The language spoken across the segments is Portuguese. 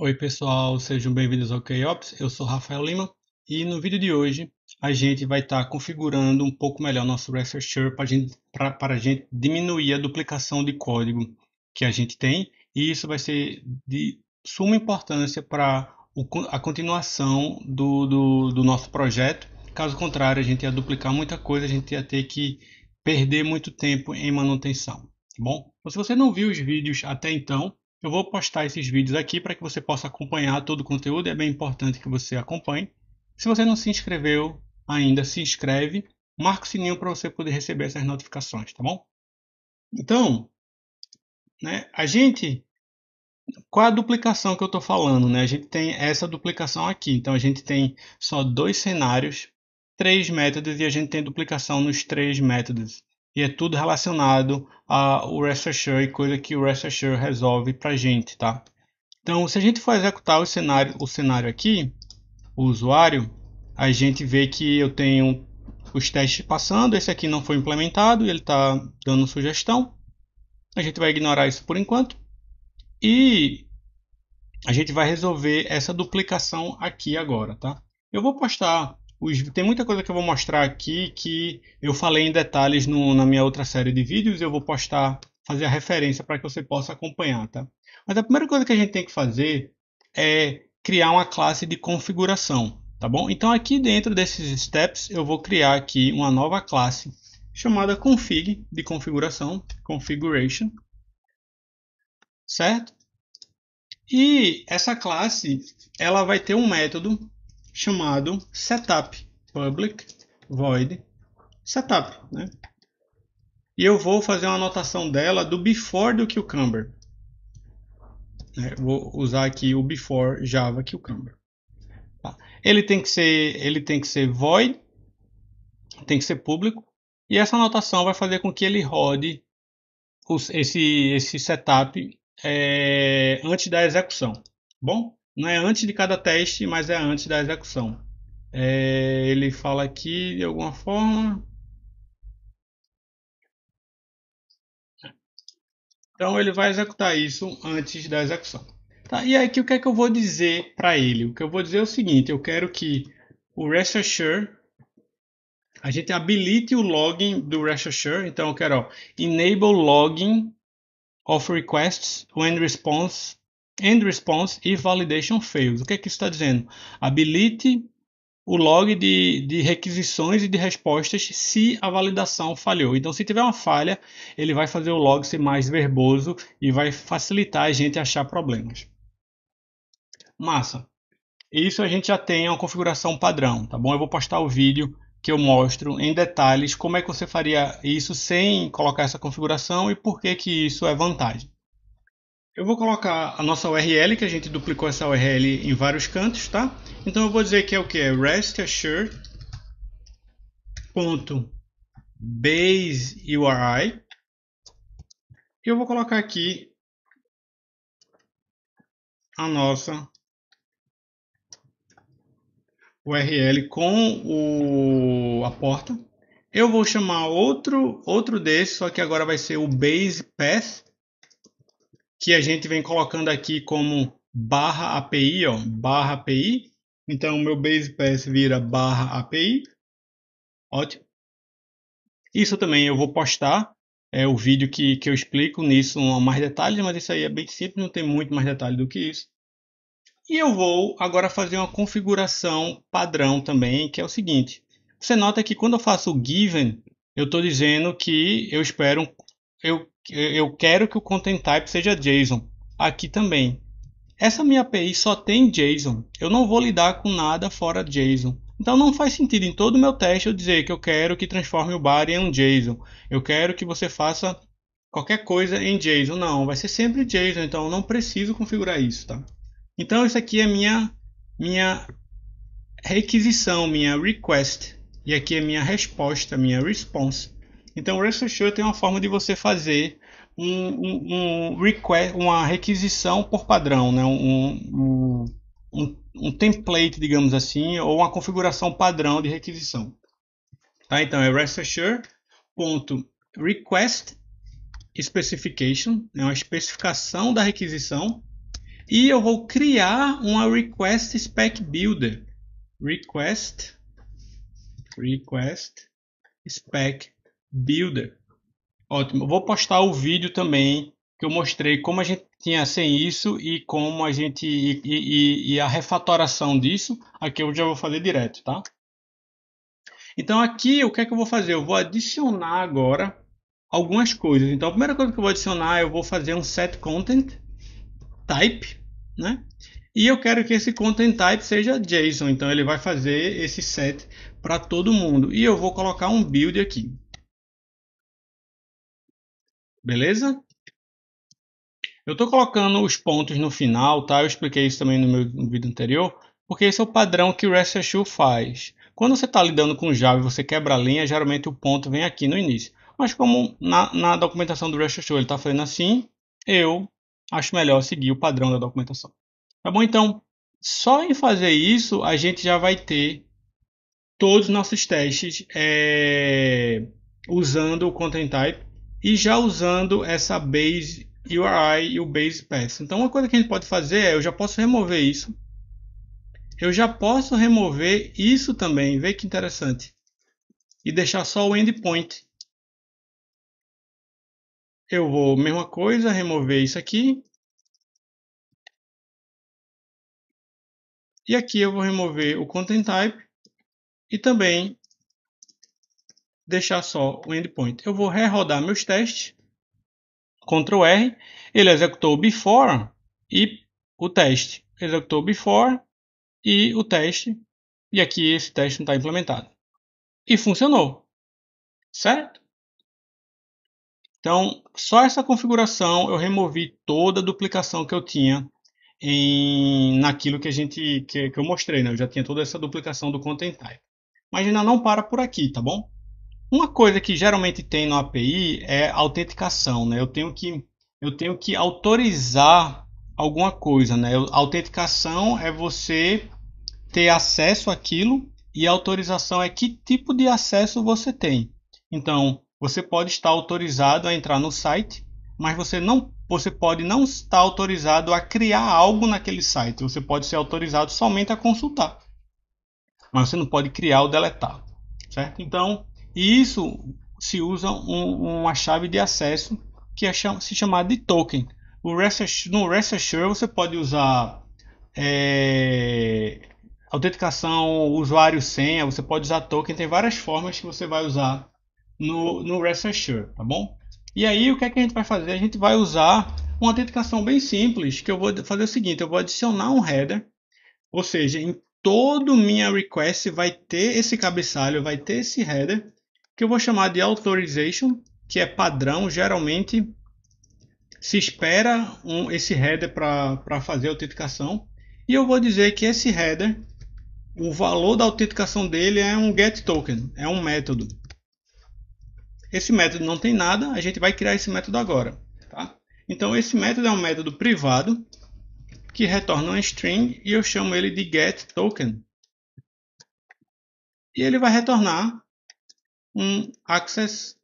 Oi pessoal, sejam bem-vindos ao KOps. Eu sou Rafael Lima e no vídeo de hoje a gente vai estar tá configurando um pouco melhor nosso Refresher para gente, a gente diminuir a duplicação de código que a gente tem e isso vai ser de suma importância para a continuação do, do, do nosso projeto. Caso contrário, a gente ia duplicar muita coisa, a gente ia ter que perder muito tempo em manutenção. Tá bom? Então, se você não viu os vídeos até então, eu vou postar esses vídeos aqui para que você possa acompanhar todo o conteúdo, é bem importante que você acompanhe. Se você não se inscreveu ainda, se inscreve, marca o sininho para você poder receber essas notificações, tá bom? Então, né, a gente, qual é a duplicação que eu estou falando? Né? A gente tem essa duplicação aqui, então a gente tem só dois cenários, três métodos e a gente tem duplicação nos três métodos e é tudo relacionado ao REST Assure e coisa que o REST Assure resolve para gente, tá? Então, se a gente for executar o cenário, o cenário aqui, o usuário, a gente vê que eu tenho os testes passando, esse aqui não foi implementado, ele está dando sugestão. A gente vai ignorar isso por enquanto. E a gente vai resolver essa duplicação aqui agora, tá? Eu vou postar os, tem muita coisa que eu vou mostrar aqui que eu falei em detalhes no, na minha outra série de vídeos. Eu vou postar, fazer a referência para que você possa acompanhar, tá? Mas a primeira coisa que a gente tem que fazer é criar uma classe de configuração, tá bom? Então aqui dentro desses steps eu vou criar aqui uma nova classe chamada config de configuração, configuration, certo? E essa classe ela vai ter um método chamado setup public void setup, né? E eu vou fazer uma anotação dela do before do cucumber. É, vou usar aqui o before Java Cucumber. Tá. Ele tem que ser, ele tem que ser void, tem que ser público, e essa anotação vai fazer com que ele rode os, esse, esse setup é, antes da execução. Bom, não é antes de cada teste, mas é antes da execução. É, ele fala aqui de alguma forma. Então ele vai executar isso antes da execução. Tá, e aí o que é que eu vou dizer para ele? O que eu vou dizer é o seguinte, eu quero que o Rest Assure a gente habilite o login do Rest Assure. Então eu quero ó, enable login of requests when response end response e validation fails. O que é que isso está dizendo? Habilite o log de, de, requisições e de respostas se a validação falhou. Então, se tiver uma falha, ele vai fazer o log ser mais verboso e vai facilitar a gente achar problemas. Massa. Isso a gente já tem uma configuração padrão, tá bom? Eu vou postar o vídeo que eu mostro em detalhes como é que você faria isso sem colocar essa configuração e por que que isso é vantagem. Eu vou colocar a nossa URL, que a gente duplicou essa URL em vários cantos, tá? Então eu vou dizer que é o que? base URI e eu vou colocar aqui a nossa URL com o, a porta. Eu vou chamar outro, outro desse, só que agora vai ser o base path que a gente vem colocando aqui como barra API, ó, barra API. Então, o meu base pass vira barra API. Ótimo. Isso também eu vou postar é o vídeo que, que eu explico nisso um, mais detalhes, mas isso aí é bem simples, não tem muito mais detalhe do que isso. E eu vou agora fazer uma configuração padrão também, que é o seguinte. Você nota que quando eu faço o given, eu estou dizendo que eu espero, eu eu quero que o content type seja JSON. Aqui também. Essa minha API só tem JSON. Eu não vou lidar com nada fora JSON. Então não faz sentido em todo o meu teste eu dizer que eu quero que transforme o body em um JSON. Eu quero que você faça qualquer coisa em JSON. Não, vai ser sempre JSON, então eu não preciso configurar isso, tá? Então isso aqui é minha minha requisição, minha request. E aqui é minha resposta, minha response. Então o REST tem uma forma de você fazer um, um, request, uma requisição por padrão, né? um, um, um template, digamos assim, ou uma configuração padrão de requisição. Tá? Então é rest ponto specification, é uma especificação da requisição, e eu vou criar uma request spec builder. Request request spec builder. Ótimo. Vou postar o vídeo também que eu mostrei como a gente tinha sem isso e como a gente e, e, e a refatoração disso. Aqui eu já vou fazer direto, tá? Então aqui o que é que eu vou fazer? Eu vou adicionar agora algumas coisas. Então a primeira coisa que eu vou adicionar, eu vou fazer um set content type, né? E eu quero que esse content type seja JSON, então ele vai fazer esse set para todo mundo. E eu vou colocar um build aqui. Beleza? Eu estou colocando os pontos no final, tá? Eu expliquei isso também no meu vídeo anterior, porque esse é o padrão que o REST Assure faz. Quando você está lidando com Java e você quebra a linha, geralmente o ponto vem aqui no início. Mas como na, na documentação do REST Assure ele está fazendo assim, eu acho melhor seguir o padrão da documentação. Tá bom? Então, só em fazer isso, a gente já vai ter todos os nossos testes é, usando o content type e já usando essa base URI e o base path. Então uma coisa que a gente pode fazer é eu já posso remover isso. Eu já posso remover isso também, vê que interessante. E deixar só o endpoint. Eu vou, mesma coisa, remover isso aqui. E aqui eu vou remover o content type e também deixar só o endpoint. Eu vou rerodar meus testes, Ctrl R, ele executou o before e o teste. Executou o before e o teste, e aqui esse teste não está implementado. E funcionou, certo? Então, só essa configuração eu removi toda a duplicação que eu tinha em, naquilo que a gente que, que eu mostrei, né? Eu já tinha toda essa duplicação do content type. Mas ainda não para por aqui, tá bom? Uma coisa que geralmente tem no API é autenticação, né? Eu tenho que eu tenho que autorizar alguma coisa, né? A autenticação é você ter acesso àquilo e a autorização é que tipo de acesso você tem. Então, você pode estar autorizado a entrar no site, mas você não você pode não estar autorizado a criar algo naquele site. Você pode ser autorizado somente a consultar. Mas você não pode criar ou deletar, certo? Então, e isso se usa um, uma chave de acesso que é cham se chamada de token. Rest no Rest Assure você pode usar é, autenticação usuário senha, você pode usar token, tem várias formas que você vai usar no, no Rest Assure, tá bom? E aí o que, é que a gente vai fazer? A gente vai usar uma autenticação bem simples, que eu vou fazer o seguinte, eu vou adicionar um header, ou seja, em todo minha request vai ter esse cabeçalho, vai ter esse header, que eu vou chamar de authorization, que é padrão, geralmente se espera um, esse header para fazer a autenticação. E eu vou dizer que esse header, o valor da autenticação dele é um get token, é um método. Esse método não tem nada, a gente vai criar esse método agora. Tá? Então esse método é um método privado que retorna um string e eu chamo ele de get token. E ele vai retornar um access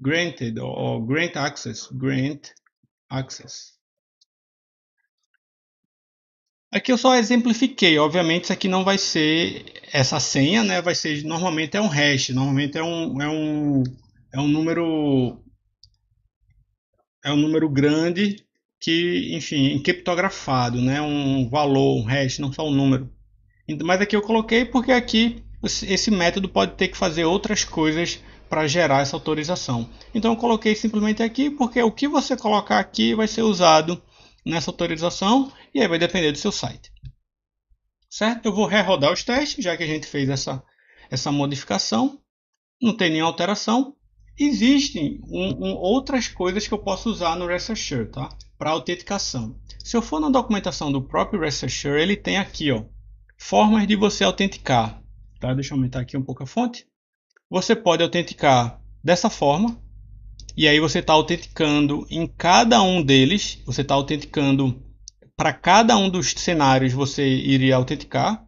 granted ou grant access, grant access. Aqui eu só exemplifiquei, obviamente isso aqui não vai ser essa senha, né? Vai ser normalmente é um hash, normalmente é um é um é um número é um número grande que, enfim, encriptografado, né? Um valor, um hash, não só um número. Mas aqui eu coloquei porque aqui esse método pode ter que fazer outras coisas para gerar essa autorização. Então eu coloquei simplesmente aqui porque o que você colocar aqui vai ser usado nessa autorização e aí vai depender do seu site. Certo? Eu vou rerodar os testes, já que a gente fez essa, essa modificação. Não tem nenhuma alteração. Existem um, um, outras coisas que eu posso usar no Rest Assure, tá? Para autenticação. Se eu for na documentação do próprio Rest Assure, ele tem aqui, ó, formas de você autenticar. Tá? Deixa eu aumentar aqui um pouco a fonte. Você pode autenticar dessa forma. E aí você está autenticando em cada um deles. Você está autenticando para cada um dos cenários você iria autenticar.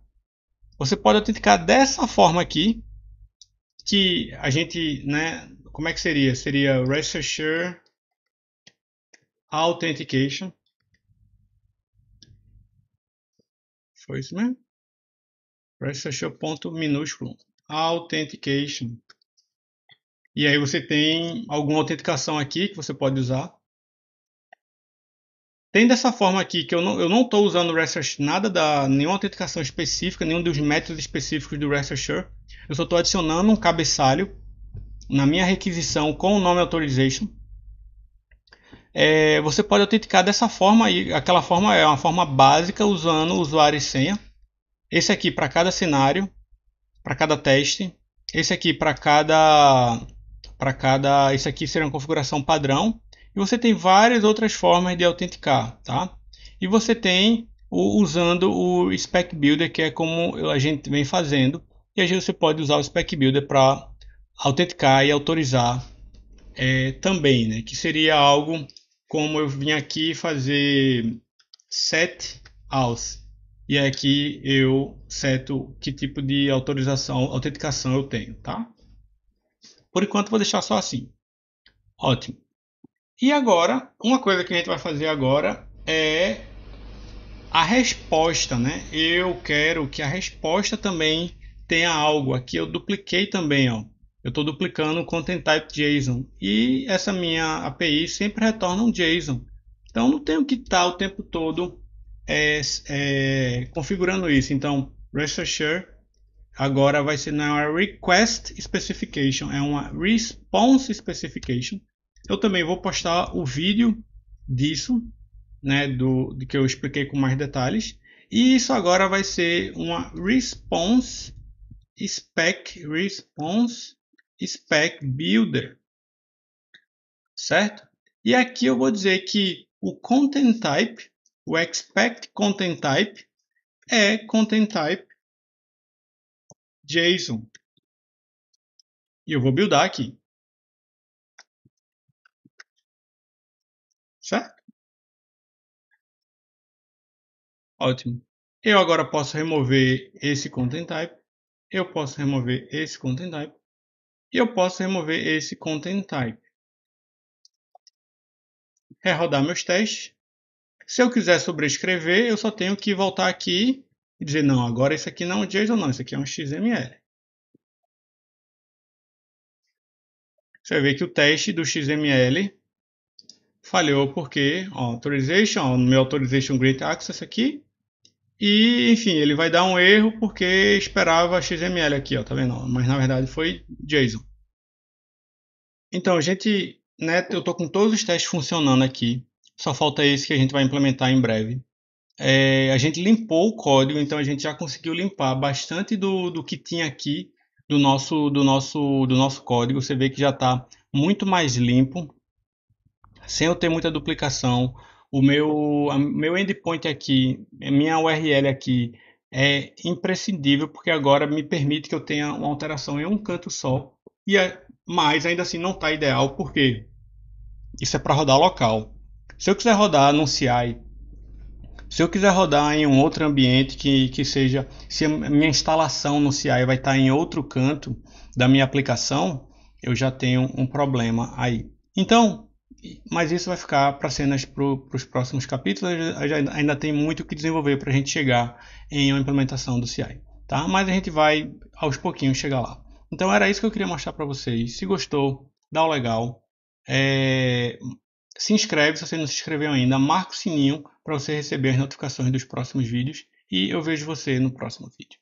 Você pode autenticar dessa forma aqui, que a gente, né, como é que seria? Seria Researcher Authentication. Foi isso mesmo? fechou ponto minúsculo authentication e aí você tem alguma autenticação aqui que você pode usar tem dessa forma aqui que eu não eu não estou usando o nada da nenhuma autenticação específica nenhum dos métodos específicos do researcher eu só estou adicionando um cabeçalho na minha requisição com o nome authorization é, você pode autenticar dessa forma aí aquela forma é uma forma básica usando usuário e senha esse aqui para cada cenário, para cada teste. Esse aqui para cada para cada, esse aqui será uma configuração padrão. E você tem várias outras formas de autenticar, tá? E você tem o, usando o Spec Builder, que é como a gente vem fazendo. E aí você pode usar o Spec Builder para autenticar e autorizar é, também, né? Que seria algo como eu vim aqui fazer set auth e aqui é eu seto que tipo de autorização, autenticação eu tenho, tá? Por enquanto vou deixar só assim. Ótimo. E agora, uma coisa que a gente vai fazer agora é a resposta, né? Eu quero que a resposta também tenha algo. Aqui eu dupliquei também, ó. Eu estou duplicando o content type JSON e essa minha API sempre retorna um JSON. Então não tenho que estar o tempo todo é, é, configurando isso. Então, rest assured agora vai ser na request specification, é uma response specification. Eu também vou postar o vídeo disso, né, do, do que eu expliquei com mais detalhes. E isso agora vai ser uma response spec response spec builder, certo? E aqui eu vou dizer que o content type o expect content type é content type JSON. E eu vou buildar aqui. Certo? Ótimo. Eu agora posso remover esse content type. Eu posso remover esse content type. E eu posso remover esse content type. Rerodar meus testes. Se eu quiser sobrescrever, eu só tenho que voltar aqui e dizer, não, agora isso aqui não é um JSON, não, isso aqui é um XML. Você vê que o teste do XML falhou porque ó, authorization, ó, no meu authorization great access aqui, e enfim, ele vai dar um erro porque esperava XML aqui, ó, tá vendo? Mas na verdade foi JSON. Então, gente, né, eu tô com todos os testes funcionando aqui. Só falta esse que a gente vai implementar em breve. É, a gente limpou o código, então a gente já conseguiu limpar bastante do, do que tinha aqui do nosso, do, nosso, do nosso código. Você vê que já está muito mais limpo, sem eu ter muita duplicação. O meu, meu endpoint aqui, minha URL aqui é imprescindível porque agora me permite que eu tenha uma alteração em um canto só. E é, mas ainda assim não está ideal porque isso é para rodar local. Se eu quiser rodar no CI, se eu quiser rodar em um outro ambiente que, que seja, se a minha instalação no CI vai estar em outro canto da minha aplicação, eu já tenho um problema aí. Então, mas isso vai ficar para cenas para os próximos capítulos. Ainda tem muito o que desenvolver para a gente chegar em uma implementação do CI. Tá? Mas a gente vai aos pouquinhos chegar lá. Então era isso que eu queria mostrar para vocês. Se gostou, dá o legal. É, se inscreve se você não se inscreveu ainda, marca o sininho para você receber as notificações dos próximos vídeos e eu vejo você no próximo vídeo.